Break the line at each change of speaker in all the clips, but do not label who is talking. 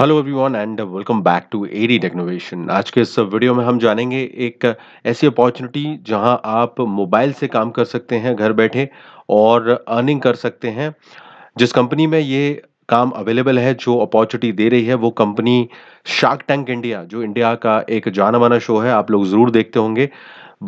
hello everyone and welcome back to AD technovation आज के इस वीडियो में हम जानेंगे एक ऐसी अपॉर्चुनिटी जहां आप मोबाइल से काम कर सकते हैं घर बैठे और अर्निंग कर सकते हैं जिस कंपनी में ये काम अवेलेबल है जो अपॉर्चुनिटी दे रही है वो कंपनी शार्क टैंक इंडिया जो इंडिया का एक जाना माना शो है आप लोग ज़रूर देखते होंगे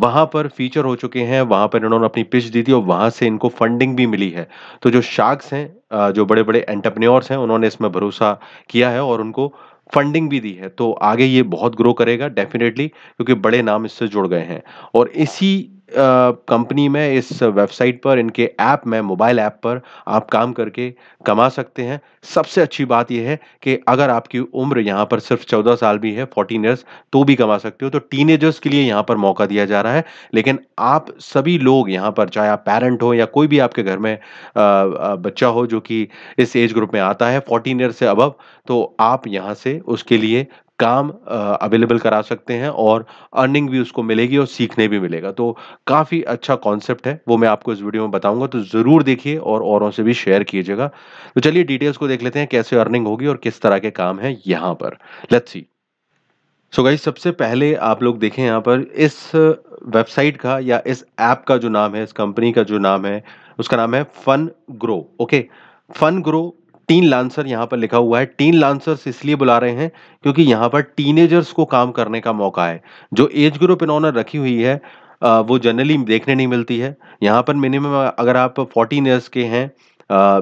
वहां पर फीचर हो चुके हैं वहां पर इन्होंने अपनी पिच दी थी और वहां से इनको फंडिंग भी मिली है तो जो शार्क्स हैं जो बड़े बड़े एंटरप्रेन्योर्स हैं उन्होंने इसमें भरोसा किया है और उनको फंडिंग भी दी है तो आगे ये बहुत ग्रो करेगा डेफिनेटली क्योंकि बड़े नाम इससे जुड़ गए हैं और इसी कंपनी में इस वेबसाइट पर इनके ऐप में मोबाइल ऐप पर आप काम करके कमा सकते हैं सबसे अच्छी बात यह है कि अगर आपकी उम्र यहाँ पर सिर्फ चौदह साल भी है फोर्टीन ईयर्स तो भी कमा सकते हो तो टीनेजर्स के लिए यहाँ पर मौका दिया जा रहा है लेकिन आप सभी लोग यहाँ पर चाहे आप पेरेंट हो या कोई भी आपके घर में बच्चा हो जो कि इस एज ग्रुप में आता है फोर्टीन ईयर्स से अबव तो आप यहाँ से उसके लिए काम अवेलेबल करा सकते हैं और अर्निंग भी उसको मिलेगी और सीखने भी मिलेगा तो काफ़ी अच्छा कॉन्सेप्ट है वो मैं आपको इस वीडियो में बताऊंगा तो ज़रूर देखिए और औरों से भी शेयर कीजिएगा तो चलिए डिटेल्स को देख लेते हैं कैसे अर्निंग होगी और किस तरह के काम हैं यहाँ पर let's see so so guys सबसे पहले आप लोग देखें यहाँ पर इस वेबसाइट का या इस ऐप का जो नाम है इस कंपनी का जो नाम है उसका नाम है fun grow okay fun grow teen lancer यहाँ पर लिखा हुआ है टीन लांसर्स इसलिए बुला रहे हैं क्योंकि यहाँ पर टीनेजर्स को काम करने का मौका है जो एज ग्रुप इन्होंने रखी हुई है वो जनरली देखने नहीं मिलती है यहाँ पर मिनिमम अगर आप फोर्टीन ईयर्स के हैं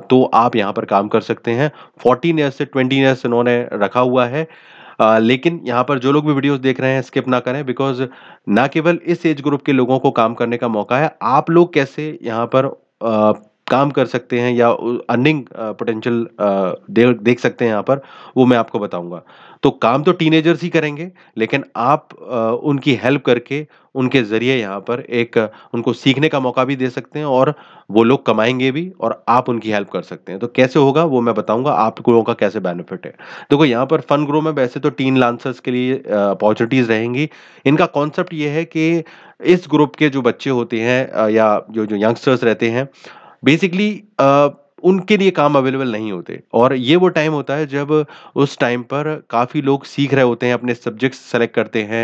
तो आप यहाँ पर काम कर सकते हैं फोर्टीन ईयर्स से ट्वेंटी ईयर्स इन्होंने रखा हुआ है आ, लेकिन यहाँ पर जो लोग भी वीडियोस देख रहे हैं स्किप ना करें बिकॉज ना केवल इस एज ग्रुप के लोगों को काम करने का मौका है आप लोग कैसे यहाँ पर आ, काम कर सकते हैं या अर्निंग पोटेंशियल देख सकते हैं यहाँ पर वो मैं आपको बताऊंगा तो काम तो टीनेजर्स ही करेंगे लेकिन आप उनकी हेल्प करके उनके ज़रिए यहाँ पर एक उनको सीखने का मौका भी दे सकते हैं और वो लोग कमाएंगे भी और आप उनकी हेल्प कर सकते हैं तो कैसे होगा वो मैं बताऊंगा आप लोगों का कैसे बेनिफिट है देखो यहाँ पर फन ग्रो में वैसे तो टीन लांसर्स के लिए अपॉर्चुनिटीज़ रहेंगी इनका कॉन्सेप्ट ये है कि इस ग्रुप के जो बच्चे होते हैं या जो जो यंगस्टर्स रहते हैं बेसिकली uh, उनके लिए काम अवेलेबल नहीं होते और ये वो टाइम होता है जब उस टाइम पर काफ़ी लोग सीख रहे होते हैं अपने सब्जेक्ट्स सेलेक्ट करते हैं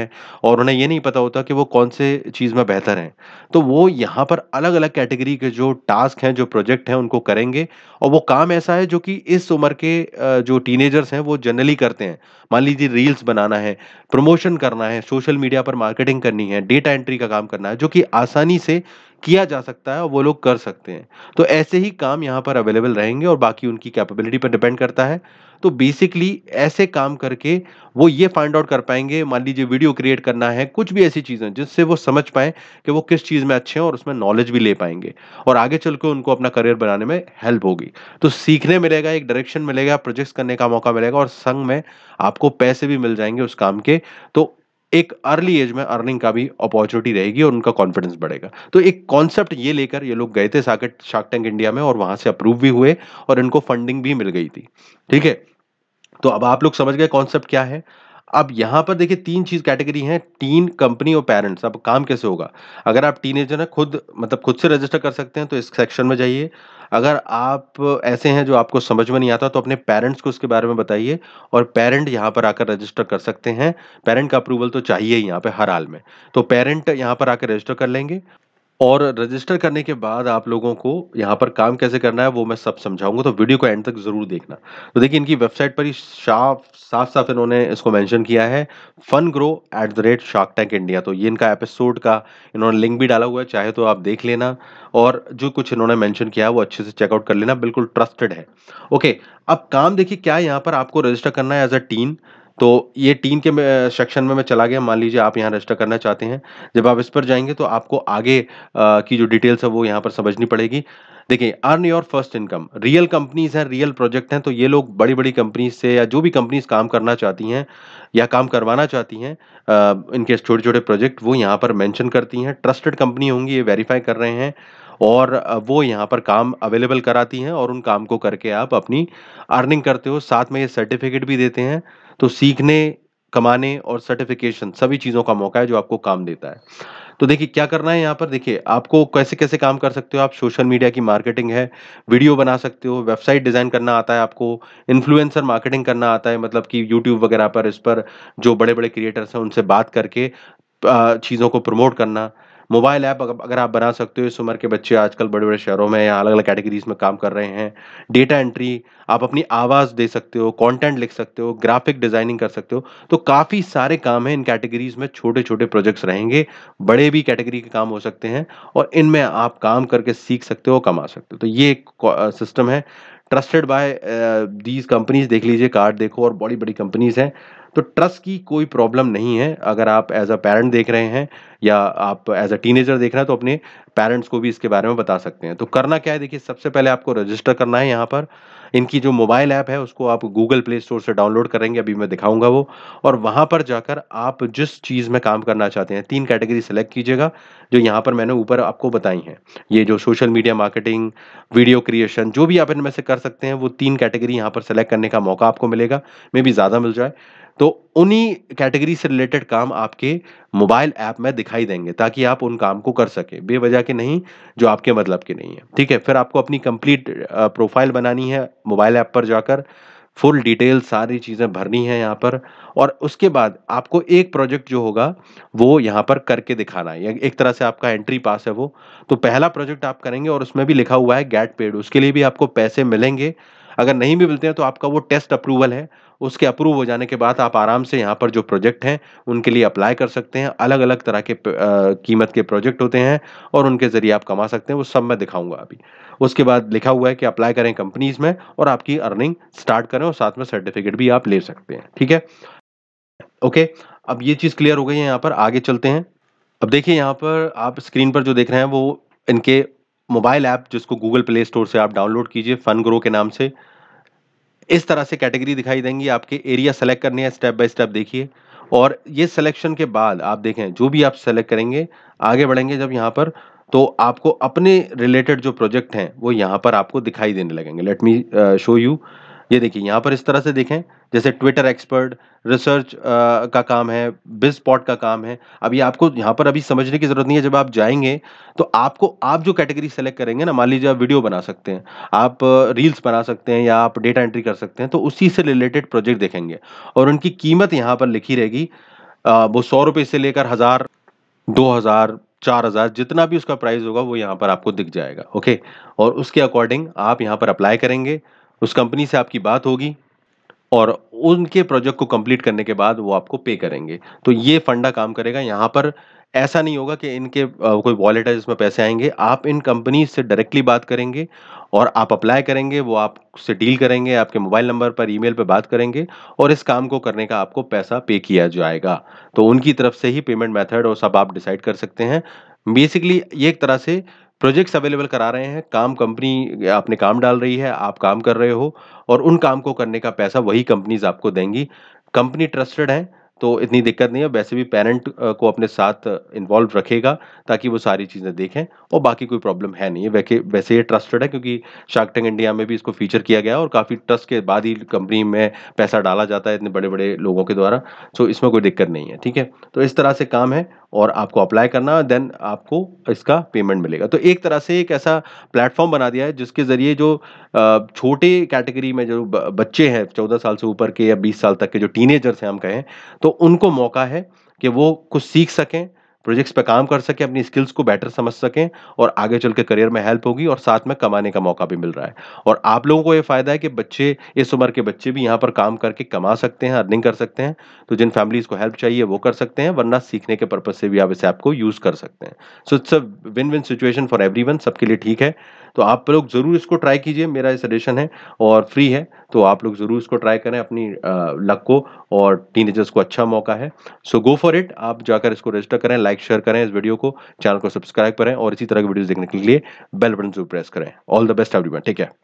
और उन्हें ये नहीं पता होता कि वो कौन से चीज़ में बेहतर हैं तो वो यहाँ पर अलग अलग कैटेगरी के जो टास्क हैं जो प्रोजेक्ट हैं उनको करेंगे और वो काम ऐसा है जो कि इस उम्र के जो टीनेजर्स हैं वो जनरली करते हैं मान लीजिए रील्स बनाना है प्रमोशन करना है सोशल मीडिया पर मार्केटिंग करनी है डेटा एंट्री का काम करना है जो कि आसानी से किया जा सकता है और वो लोग कर सकते हैं तो ऐसे ही काम यहाँ पर अवेलेबल रहेंगे और बाकी उनकी कैपेबिलिटी पर डिपेंड करता है तो बेसिकली ऐसे काम करके वो ये फाइंड आउट कर पाएंगे मान लीजिए वीडियो क्रिएट करना है कुछ भी ऐसी चीज़ें जिससे वो समझ पाए कि वो किस चीज़ में अच्छे हैं और उसमें नॉलेज भी ले पाएंगे और आगे चल के उनको अपना करियर बनाने में हेल्प होगी तो सीखने मिलेगा एक डायरेक्शन मिलेगा प्रोजेक्ट्स करने का मौका मिलेगा और संग में आपको पैसे भी मिल जाएंगे उस काम के तो एक अर्ली एज में अर्निंग का भी अपॉर्चुनिटी रहेगी और उनका कॉन्फिडेंस बढ़ेगा तो एक कॉन्सेप्ट ये लेकर ये लोग गए थे साकेट शार्क टैंक इंडिया में और वहां से अप्रूव भी हुए और इनको फंडिंग भी मिल गई थी ठीक है तो अब आप लोग समझ गए कॉन्सेप्ट क्या है अब यहां पर देखिए तीन चीज कैटेगरी है टीन कंपनी और पेरेंट्स अब काम कैसे होगा अगर आप टीन एजर है खुद मतलब खुद से रजिस्टर कर सकते हैं तो इस सेक्शन में जाइए अगर आप ऐसे हैं जो आपको समझ में नहीं आता तो अपने पेरेंट्स को उसके बारे में बताइए और पेरेंट यहाँ पर आकर रजिस्टर कर सकते हैं पेरेंट का अप्रूवल तो चाहिए ही यहाँ पर हर हाल में तो पेरेंट यहाँ पर आकर रजिस्टर कर लेंगे और रजिस्टर करने के बाद आप लोगों को यहाँ पर काम कैसे करना है वो मैं सब समझाऊंगा तो वीडियो को एंड तक ज़रूर देखना तो देखिए इनकी वेबसाइट पर ही साफ साफ साफ इन्होंने इसको मेंशन किया है fun grow at the rate shark tank India तो ये इनका एपिसोड का इन्होंने लिंक भी डाला हुआ है चाहे तो आप देख लेना और जो कुछ इन्होंने मैंशन किया है वो अच्छे से चेकआउट कर लेना बिल्कुल ट्रस्टेड है ओके अब काम देखिए क्या यहाँ पर आपको रजिस्टर करना है एज अ टीन तो ये टीम के सेक्शन में मैं चला गया मान लीजिए आप यहाँ रजिस्टर करना चाहते हैं जब आप इस पर जाएंगे तो आपको आगे आ, की जो डिटेल्स है वो यहाँ पर समझनी पड़ेगी देखिए earn your first income real companies हैं रियल प्रोजेक्ट हैं तो ये लोग बड़ी बड़ी कंपनीज से या जो भी कंपनीज काम करना चाहती हैं या काम करवाना चाहती हैं इनके छोटे छोटे प्रोजेक्ट वो यहाँ पर मैंशन करती हैं ट्रस्टेड कंपनी होंगी ये वेरीफाई कर रहे हैं और वो यहाँ पर काम अवेलेबल कराती हैं और उन काम को करके आप अपनी अर्निंग करते हो साथ में ये सर्टिफिकेट भी देते हैं तो सीखने कमाने और सर्टिफिकेशन सभी चीज़ों का मौका है जो आपको काम देता है तो देखिए क्या करना है यहाँ पर देखिए आपको कैसे कैसे काम कर सकते हो आप सोशल मीडिया की मार्केटिंग है वीडियो बना सकते हो वेबसाइट डिज़ाइन करना आता है आपको इन्फ्लुएंसर मार्केटिंग करना आता है मतलब कि यूट्यूब वगैरह पर इस पर जो बड़े बड़े क्रिएटर्स हैं उनसे बात करके चीज़ों को प्रमोट करना मोबाइल ऐप अगर आप बना सकते हो इस उम्र के बच्चे आजकल बड़े बड़े शहरों में या अलग अलग कैटेगरीज में काम कर रहे हैं डेटा एंट्री आप अपनी आवाज़ दे सकते हो कंटेंट लिख सकते हो ग्राफिक डिज़ाइनिंग कर सकते हो तो काफ़ी सारे काम हैं इन कैटेगरीज में छोटे छोटे प्रोजेक्ट्स रहेंगे बड़े भी कैटेगरी के काम हो सकते हैं और इनमें आप काम करके सीख सकते हो कमा सकते हो तो ये एक सिस्टम है ट्रस्टेड बाय दीज कंपनीज देख लीजिए कार्ड देखो और बड़ी बड़ी कंपनीज हैं तो ट्रस्ट की कोई प्रॉब्लम नहीं है अगर आप एज अ पेरेंट देख रहे हैं या आप एज अ टीनेजर देख रहे हैं तो अपने पेरेंट्स को भी इसके बारे में बता सकते हैं तो करना क्या है देखिए सबसे पहले आपको रजिस्टर करना है यहाँ पर इनकी जो मोबाइल ऐप है उसको आप गूगल प्ले स्टोर से डाउनलोड करेंगे अभी मैं दिखाऊंगा वो और वहाँ पर जाकर आप जिस चीज़ में काम करना चाहते हैं तीन कैटेगरी सेलेक्ट कीजिएगा जो यहाँ पर मैंने ऊपर आपको बताई हैं ये जो social media marketing video creation जो भी आप इनमें से कर सकते हैं वो तीन कैटेगरी यहाँ पर सेलेक्ट करने का मौका आपको मिलेगा मे बी ज़्यादा मिल जाए तो उन्हीं कैटेगरी से रिलेटेड काम आपके मोबाइल ऐप में दिखाई देंगे ताकि आप उन काम को कर सके बेवजह के नहीं जो आपके मतलब के नहीं है ठीक है फिर आपको अपनी कंप्लीट प्रोफाइल बनानी है मोबाइल ऐप पर जाकर फुल डिटेल सारी चीज़ें भरनी है यहाँ पर और उसके बाद आपको एक प्रोजेक्ट जो होगा वो यहाँ पर करके दिखाना है एक तरह से आपका एंट्री पास है वो तो पहला प्रोजेक्ट आप करेंगे और उसमें भी लिखा हुआ है गेट पेड उसके लिए भी आपको पैसे मिलेंगे अगर नहीं भी मिलते हैं तो आपका वो टेस्ट अप्रूवल है उसके अप्रूव हो जाने के बाद आप आराम से यहाँ पर जो प्रोजेक्ट हैं उनके लिए अप्लाई कर सकते हैं अलग अलग तरह के कीमत के प्रोजेक्ट होते हैं और उनके ज़रिए आप कमा सकते हैं वो सब मैं दिखाऊंगा अभी उसके बाद लिखा हुआ है कि अप्लाई करें कंपनीज़ में और आपकी अर्निंग स्टार्ट करें और साथ में सर्टिफिकेट भी आप ले सकते हैं ठीक है ओके अब ये चीज़ क्लियर हो गई है यहाँ पर आगे चलते हैं अब देखिए यहाँ पर आप स्क्रीन पर जो देख रहे हैं वो इनके मोबाइल ऐप जिसको गूगल प्ले स्टोर से आप डाउनलोड कीजिए फन ग्रो के नाम से इस तरह से कैटेगरी दिखाई देंगी आपके एरिया सेलेक्ट करने हैं स्टेप बाय स्टेप देखिए और ये सिलेक्शन के बाद आप देखें जो भी आप सेलेक्ट करेंगे आगे बढ़ेंगे जब यहाँ पर तो आपको अपने रिलेटेड जो प्रोजेक्ट हैं वो यहाँ पर आपको दिखाई देने लगेंगे लेट मी शो यू ये देखिए यहाँ पर इस तरह से देखें जैसे ट्विटर एक्सपर्ट रिसर्च का काम है बिज पॉट का काम है अब ये आपको यहाँ पर अभी समझने की ज़रूरत नहीं है जब आप जाएंगे तो आपको आप जो कैटेगरी सेलेक्ट करेंगे ना मान लीजिए आप वीडियो बना सकते हैं आप रील्स बना सकते हैं या आप डेटा एंट्री कर सकते हैं तो उसी से रिलेटेड प्रोजेक्ट देखेंगे और उनकी कीमत यहाँ पर लिखी रहेगी वो सौ रुपये से लेकर हज़ार दो हज़ार चार हज़ार जितना भी उसका प्राइस होगा वो यहाँ पर आपको दिख जाएगा ओके और उसके अकॉर्डिंग आप यहाँ पर अप्लाई करेंगे उस कंपनी से आपकी बात होगी और उनके प्रोजेक्ट को कंप्लीट करने के बाद वो आपको पे करेंगे तो ये फंडा काम करेगा यहाँ पर ऐसा नहीं होगा कि इनके कोई वॉलेट है जिसमें पैसे आएंगे आप इन कंपनी से डायरेक्टली बात करेंगे और आप अप्लाई करेंगे वो आपसे डील करेंगे आपके मोबाइल नंबर पर ईमेल पर बात करेंगे और इस काम को करने का आपको पैसा पे किया जाएगा तो उनकी तरफ से ही पेमेंट मेथड और सब आप डिसाइड कर सकते हैं बेसिकली ये एक तरह से प्रोजेक्ट्स अवेलेबल करा रहे हैं काम कंपनी आपने काम डाल रही है आप काम कर रहे हो और उन काम को करने का पैसा वही कंपनीज आपको देंगी कंपनी ट्रस्टेड है तो इतनी दिक्कत नहीं है वैसे भी पेरेंट को अपने साथ इन्वॉल्व रखेगा ताकि वो सारी चीज़ें देखें और बाकी कोई प्रॉब्लम है नहीं है वैसे ये ट्रस्टेड है क्योंकि शार्क टैंक इंडिया में भी इसको फीचर किया गया और काफ़ी ट्रस्ट के बाद ही कंपनी में पैसा डाला जाता है इतने बड़े बड़े लोगों के द्वारा सो तो इसमें कोई दिक्कत नहीं है ठीक है तो इस तरह से काम है और आपको अप्लाई करना देन आपको इसका पेमेंट मिलेगा तो एक तरह से एक ऐसा प्लेटफॉर्म बना दिया है जिसके ज़रिए जो छोटे कैटेगरी में जो बच्चे हैं चौदह साल से ऊपर के या बीस साल तक के जो टीनेजर्स हैं हम कहें तो उनको मौका है कि वो कुछ सीख सकें प्रोजेक्ट्स पे काम कर सकें अपनी स्किल्स को बेटर समझ सकें और आगे चल के करियर में हेल्प होगी और साथ में कमाने का मौका भी मिल रहा है और आप लोगों को ये फ़ायदा है कि बच्चे इस उम्र के बच्चे भी यहाँ पर काम करके कमा सकते हैं अर्निंग कर सकते हैं तो जिन फैमिलीज़ को हेल्प चाहिए वो कर सकते हैं वरना सीखने के पर्पज़ से भी आप इस ऐप को यूज़ कर सकते हैं so it's a win win situation for every सबके लिए ठीक है तो आप लोग ज़रूर इसको ट्राई कीजिए मेरा ये सजेशन है और फ्री है तो आप लोग ज़रूर इसको ट्राई करें अपनी लक को और टीन को अच्छा मौका है सो गो फॉर इट आप जाकर इसको रजिस्टर करें लाइक शेयर करें इस वीडियो को चैनल को सब्सक्राइब करें और इसी तरह की वीडियोज़ देखने के लिए बेल बटन जरूर प्रेस करें ऑल द बेस्ट एवरीवन ठीक है